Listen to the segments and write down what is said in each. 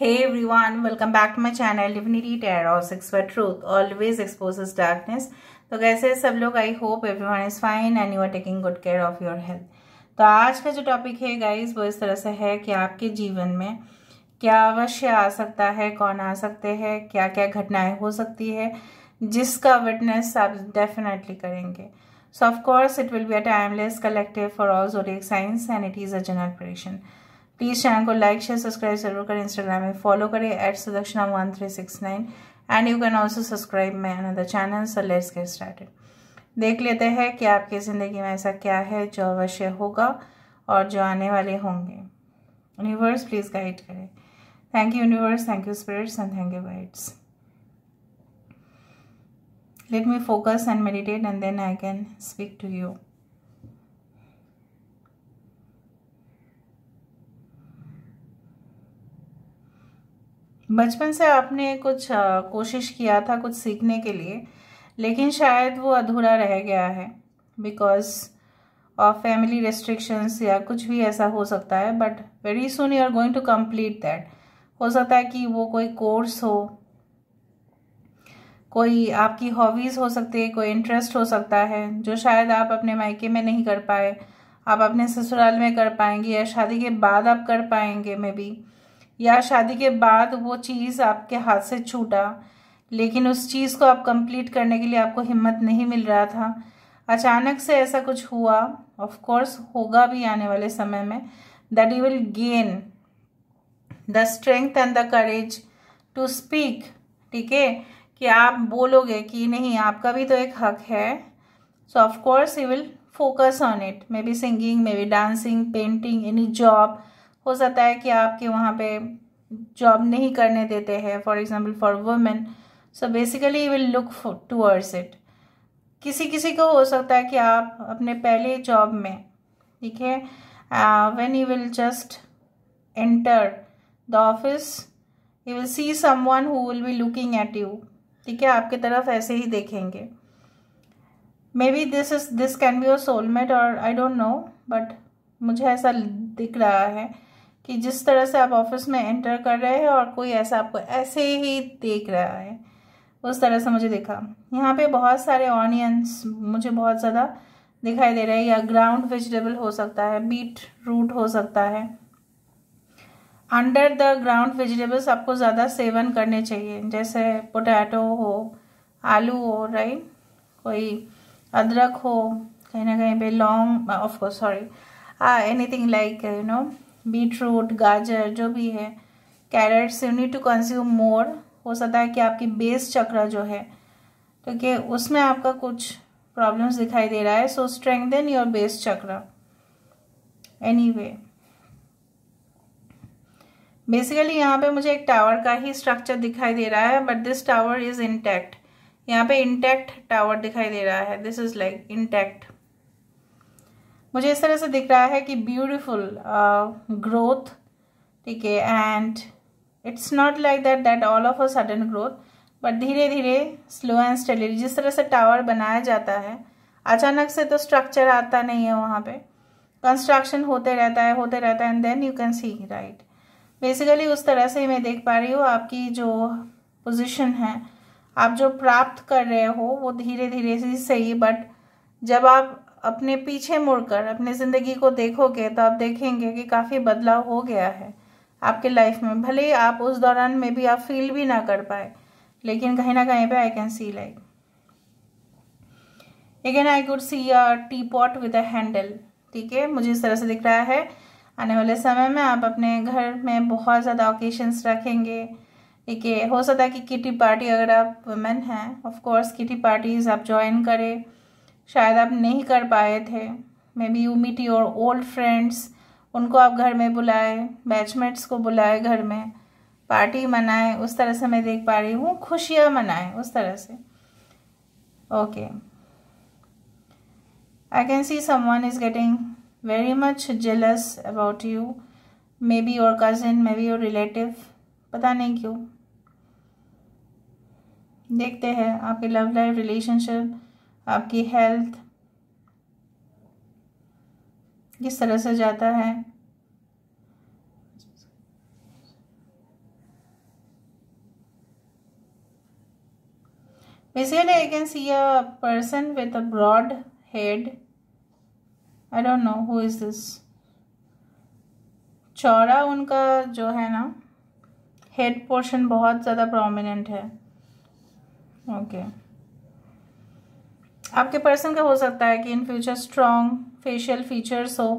Hey everyone, welcome back to my channel Divinity Tarot 6 for Truth always exposes darkness. तो कैसे सब लोग I hope everyone is fine and you are taking good care of your health तो आज का जो topic है guys वो इस तरह से है कि आपके जीवन में क्या अवश्य आ सकता है कौन आ सकते हैं क्या क्या घटनाएं हो सकती है जिसका विटनेस आप डेफिनेटली करेंगे so of course it will be a timeless collective for all जोरिक science and it is a general प्रेशन प्लीज़ चैनल को लाइक शेयर सब्सक्राइब जरूर करें इंस्टाग्राम में फॉलो करें at Sudakshina one three six nine and you can also subscribe my another channel so let's get started देख लेते हैं कि आपकी ज़िंदगी में ऐसा क्या है जो अवश्य होगा और जो आने वाले होंगे यूनिवर्स प्लीज़ गाइड करें thank you universe thank you spirits and thank you guides let me focus and meditate and then i can speak to you बचपन से आपने कुछ कोशिश किया था कुछ सीखने के लिए लेकिन शायद वो अधूरा रह गया है बिकॉज ऑफ फैमिली रेस्ट्रिक्शंस या कुछ भी ऐसा हो सकता है but very soon you are going to complete that हो सकता है कि वो कोई कोर्स हो कोई आपकी हॉबीज़ हो सकती है कोई इंटरेस्ट हो सकता है जो शायद आप अपने मायके में नहीं कर पाए आप अपने ससुराल में कर पाएंगे या शादी के बाद आप कर पाएंगे मे बी या शादी के बाद वो चीज़ आपके हाथ से छूटा लेकिन उस चीज़ को आप कंप्लीट करने के लिए आपको हिम्मत नहीं मिल रहा था अचानक से ऐसा कुछ हुआ ऑफ कोर्स होगा भी आने वाले समय में that you will gain the strength and the courage to speak ठीक है कि आप बोलोगे कि नहीं आपका भी तो एक हक है so of course you will focus on it maybe singing maybe dancing painting any job हो सकता है कि आपके वहाँ पे जॉब नहीं करने देते हैं for example for women so basically you will look towards it किसी किसी को हो सकता है कि आप अपने पहले जॉब में ठीक है when you will just enter the office you will see someone who will be looking at you ठीक है आपके तरफ ऐसे ही देखेंगे maybe this is this can be your soulmate और आई डोंट नो बट मुझे ऐसा दिख रहा है कि जिस तरह से आप ऑफिस में एंटर कर रहे हैं और कोई ऐसा आपको ऐसे ही देख रहा है उस तरह से मुझे देखा यहाँ पे बहुत सारे ऑनियंस मुझे बहुत ज़्यादा दिखाई दे रहे हैं या ग्राउंड वेजिटेबल हो सकता है बीट रूट हो सकता है अंडर द ग्राउंड वेजिटेबल्स आपको ज़्यादा सेवन करने चाहिए जैसे पोटैटो हो आलू हो राइट कोई अदरक हो कहीं ना कहीं पे long of course sorry anything like you know beetroot गाजर जो भी है carrots you need to consume more हो सकता है कि आपकी बेस चक्र जो है क्योंकि तो उसमें आपका कुछ प्रॉब्लम्स दिखाई दे रहा है so strengthen your base chakra any basically यहाँ पे मुझे एक टावर का ही स्ट्रक्चर दिखाई दे रहा है but this tower is intact यहाँ पे इंटैक्ट टावर दिखाई दे रहा है दिस इज लाइक इंटैक्ट मुझे इस तरह से दिख रहा है कि ब्यूटिफुल ग्रोथ uh, ठीक है and it's not like that that all of a sudden growth but धीरे धीरे स्लो एंड स्टडी जिस तरह से टावर बनाया जाता है अचानक से तो स्ट्रक्चर आता नहीं है वहाँ पे कंस्ट्रक्शन होते रहता है होते रहता है and then you can see right basically उस तरह से मैं देख पा रही हूँ आपकी जो पोजिशन है आप जो प्राप्त कर रहे हो वो धीरे धीरे से सही बट जब आप अपने पीछे मुड़कर अपने ज़िंदगी को देखोगे तो आप देखेंगे कि काफ़ी बदलाव हो गया है आपके लाइफ में भले ही आप उस दौरान में भी आप फील भी ना कर पाए लेकिन कहीं ना कहीं पे I can see like again I could see a teapot with a handle ठीक है मुझे इस तरह से दिख रहा है आने वाले समय में आप अपने घर में बहुत ज़्यादा ओकेशंस रखेंगे ठीक है हो सकता है कि किटी पार्टी अगर आप वुमेन हैं ऑफ कोर्स किटी पार्टीज आप ज्वाइन करें शायद आप नहीं कर पाए थे maybe you meet your old friends उनको आप घर में बुलाए बैचमेट्स को बुलाए घर में पार्टी मनाए उस तरह से मैं देख पा रही हूँ खुशियाँ मनाए उस तरह से okay I can see someone is getting very much jealous about you maybe your cousin maybe your relative पता नहीं क्यों देखते हैं आपके लव लाइफ रिलेशनशिप आपकी हेल्थ किस तरह से जाता है basically I can see a person with a broad head I don't know who is this चौड़ा उनका जो है ना हेड पोर्शन बहुत ज़्यादा प्रोमिनेंट है ओके okay. आपके पर्सन का हो सकता है कि in future strong facial features हो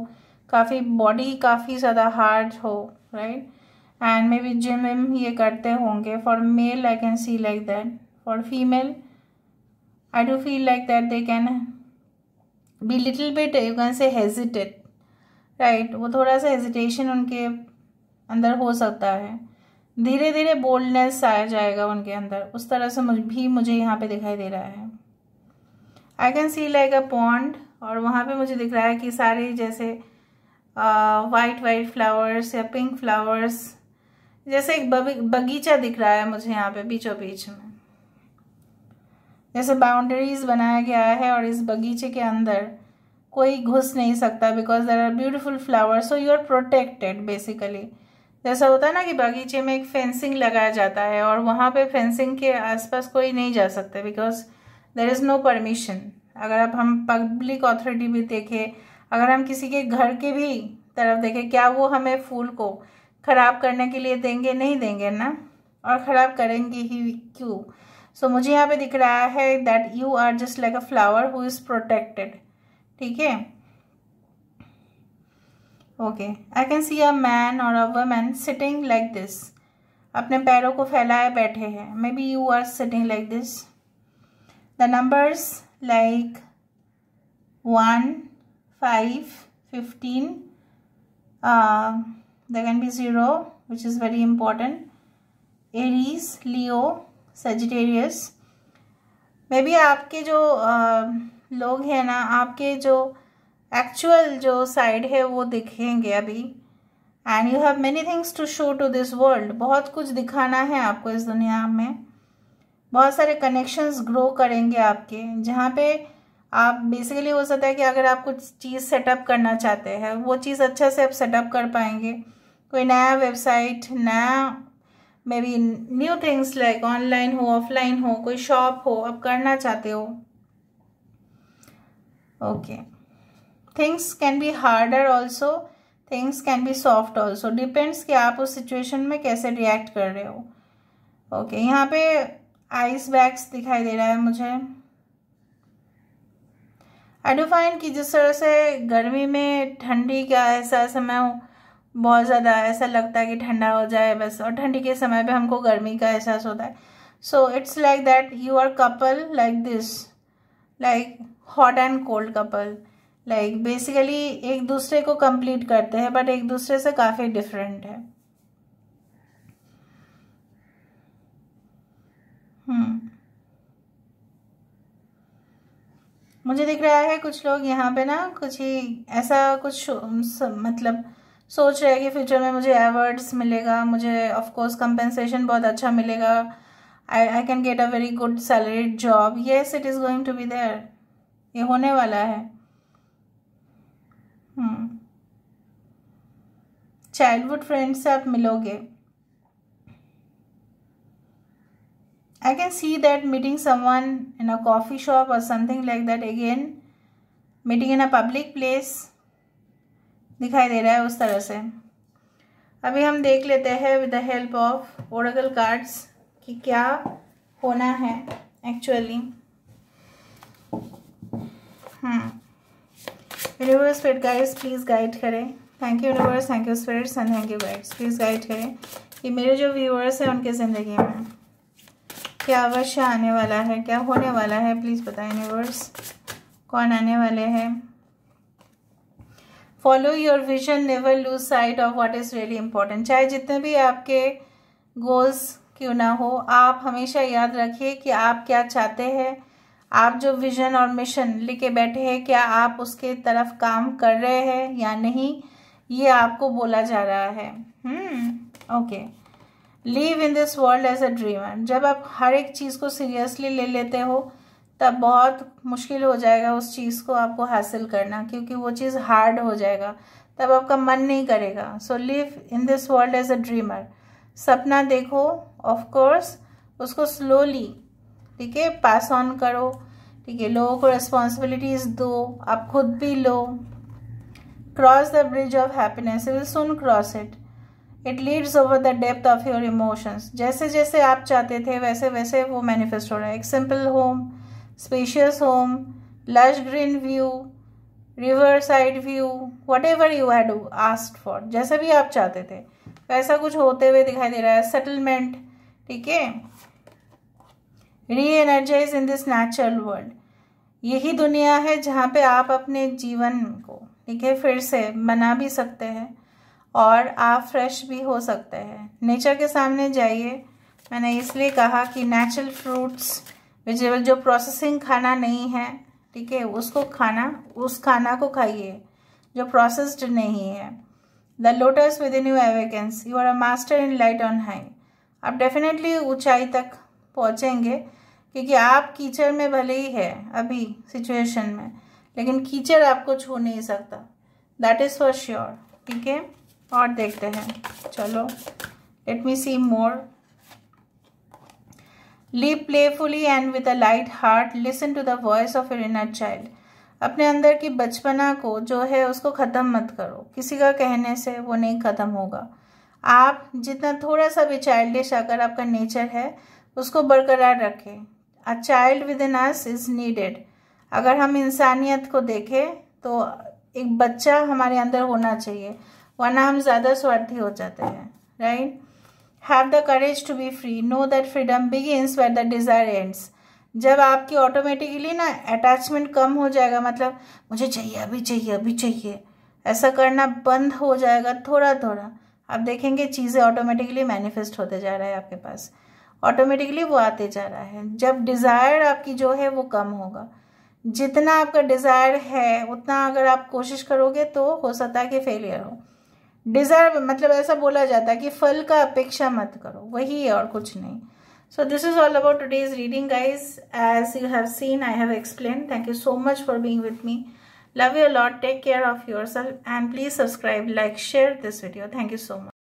काफ़ी बॉडी काफ़ी ज़्यादा हार्ड हो right and maybe gym विम ये करते होंगे for male I can see like that for female I do feel like that they can be little bit you can say hesitate right वो थोड़ा सा हेजिटेशन उनके अंदर हो सकता है धीरे धीरे बोल्डनेस आ जाएगा उनके अंदर उस तरह से मुझ भी मुझे यहाँ पे दिखाई दे रहा है I can see like a pond और वहाँ पे मुझे दिख रहा है कि सारे जैसे वाइट वाइट फ्लावर्स या पिंक फ्लावर्स जैसे एक बगीचा दिख रहा है मुझे यहाँ पे बीचों बीच में जैसे बाउंड्रीज बनाया गया है और इस बगीचे के अंदर कोई घुस नहीं सकता because there are beautiful flowers so you are protected basically जैसा होता है ना कि बगीचे में एक फेंसिंग लगाया जाता है और वहाँ पे फेंसिंग के आसपास कोई नहीं जा सकता because there is no permission अगर अब हम पब्लिक ऑथोरिटी भी देखें अगर हम किसी के घर के भी तरफ देखें क्या वो हमें फूल को ख़राब करने के लिए देंगे नहीं देंगे ना और ख़राब करेंगे ही क्यों सो so, मुझे यहाँ पे दिख रहा है that you are just like a flower who is protected ठीक है okay I can see a man और a women sitting like this अपने पैरों को फैलाए बैठे हैं maybe you are sitting like this the numbers like 1, 5, 15, uh, there can be 0 which is very important, Aries, Leo, Sagittarius. Maybe आपके जो uh, लोग हैं ना आपके जो एक्चुअल जो साइड है वो दिखेंगे अभी and you have many things to show to this world बहुत कुछ दिखाना है आपको इस दुनिया में बहुत सारे कनेक्शंस ग्रो करेंगे आपके जहाँ पे आप बेसिकली हो सकता है कि अगर आप कुछ चीज़ सेटअप करना चाहते हैं वो चीज़ अच्छा से आप सेटअप कर पाएंगे कोई नया वेबसाइट नया maybe new things like online हो ऑफलाइन हो कोई शॉप हो आप करना चाहते हो okay things can be harder also things can be soft also depends कि आप उस सिचुएशन में कैसे रिएक्ट कर रहे हो ओके okay, यहाँ पे आइस बैग्स दिखाई दे रहा है मुझे आई डू फाइंड कि जिस तरह से गर्मी में ठंडी का ऐसा समय हो बहुत ज़्यादा ऐसा लगता है कि ठंडा हो जाए बस और ठंडी के समय पे हमको गर्मी का एहसास होता है so it's like that you are couple like this like hot and cold couple like basically एक दूसरे को कंप्लीट करते हैं बट एक दूसरे से काफ़ी डिफरेंट है हम्म। मुझे दिख रहा है कुछ लोग यहाँ पे ना कुछ ही ऐसा कुछ मतलब सोच रहे हैं कि फ्यूचर में मुझे अवार्ड्स मिलेगा मुझे ऑफ कोर्स कंपेंसेशन बहुत अच्छा मिलेगा I I can get a very good salaried job yes it is going to be there ये होने वाला है चाइल्डहुड हम्म। फ्रेंड्स से आप मिलोगे I can see that meeting someone in a coffee shop or something like that again. Meeting in a public place. दिखाई दे रहा है उस तरह से अभी हम देख लेते हैं with the help of oracle cards कि क्या होना है एक्चुअली यूनिवर्स फिर गाइड्स प्लीज़ गाइड करें thank you universe thank you spirits and thank you guides please guide करें कि मेरे जो व्यूअर्स हैं उनके ज़िंदगी में क्या अवश्य आने वाला है क्या होने वाला है प्लीज़ बताएं यूनिवर्स कौन आने वाले हैं follow your vision never lose sight of what is really important चाहे जितने भी आपके गोल्स क्यों ना हो आप हमेशा याद रखिए कि आप क्या चाहते हैं आप जो विजन और मिशन लेके बैठे हैं क्या आप उसके तरफ काम कर रहे हैं या नहीं ये आपको बोला जा रहा है okay hmm, okay. Live in this world as a dreamer जब आप हर एक चीज़ को सीरियसली ले लेते हो तब बहुत मुश्किल हो जाएगा उस चीज़ को आपको हासिल करना क्योंकि वो चीज़ हार्ड हो जाएगा तब आपका मन नहीं करेगा so live in this world as a dreamer सपना देखो ऑफ कोर्स उसको स्लोली ठीक है पास ऑन करो ठीक है लोगों को रिस्पॉन्सिबिलिटीज दो आप खुद भी लो cross the bridge of happiness will soon cross it it leads over the depth of your emotions जैसे जैसे आप चाहते थे वैसे वैसे वो मैनिफेस्ट हो रहा है एक simple home spacious home lush green view riverside view whatever you had asked for जैसे भी आप चाहते थे वैसा कुछ होते हुए दिखाई दे रहा है सेटलमेंट ठीक है reenergise in this natural world यही दुनिया है जहाँ पे आप अपने जीवन को ठीक है फिर से बना भी सकते हैं और आप फ्रेश भी हो सकते हैं नेचर के सामने जाइए मैंने इसलिए कहा कि नेचुरल फ्रूट्स वेजिटेबल जो प्रोसेसिंग खाना नहीं है ठीक है उसको खाना उस खाना को खाइए जो प्रोसेस्ड नहीं है the lotus within you awakens you are a master in light on high आप डेफिनेटली ऊंचाई तक पहुंचेंगे क्योंकि आप कीचड़ में भले ही है अभी सिचुएशन में लेकिन कीचड़ आपको छू नहीं सकता दैट इज़ फॉर श्योर ठीक है और देखते हैं चलो let me see more live playfully and with a light heart listen to the voice of your inner child अपने अंदर की बचपना को जो है उसको ख़त्म मत करो किसी का कहने से वो नहीं ख़त्म होगा आप जितना थोड़ा सा भी चाइल्डिश अगर आपका नेचर है उसको बरकरार रखें a child within us is needed अगर हम इंसानियत को देखें तो एक बच्चा हमारे अंदर होना चाहिए वरना हम ज़्यादा स्वार्थी हो जाते हैं right have the courage to be free know that freedom begins where the desire ends जब आपकी ऑटोमेटिकली ना अटैचमेंट कम हो जाएगा मतलब मुझे चाहिए अभी चाहिए अभी चाहिए ऐसा करना बंद हो जाएगा थोड़ा थोड़ा आप देखेंगे चीज़ें ऑटोमेटिकली मैनिफेस्ट होते जा रहा है आपके पास ऑटोमेटिकली वो आते जा रहा है जब डिज़ायर आपकी जो है वो कम होगा जितना आपका डिज़ायर है उतना अगर आप कोशिश करोगे तो हो सकता है कि फेलियर हो डिजर्व मतलब ऐसा बोला जाता है कि फल का अपेक्षा मत करो वही है और कुछ नहीं so this is all about today's reading guys as you have seen I have explain thank you so much for being with me love you a lot take care of yourself and please subscribe like share this video thank you so much